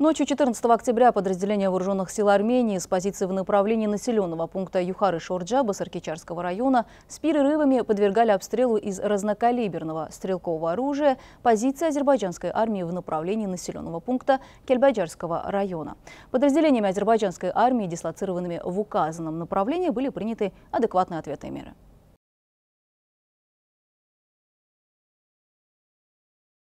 Ночью 14 октября подразделения вооруженных сил Армении с позиции в направлении населенного пункта Юхары-Шорджаба Саркичарского района с перерывами подвергали обстрелу из разнокалиберного стрелкового оружия позиции азербайджанской армии в направлении населенного пункта Кельбаджарского района. Подразделениями азербайджанской армии, дислоцированными в указанном направлении, были приняты адекватные ответные меры.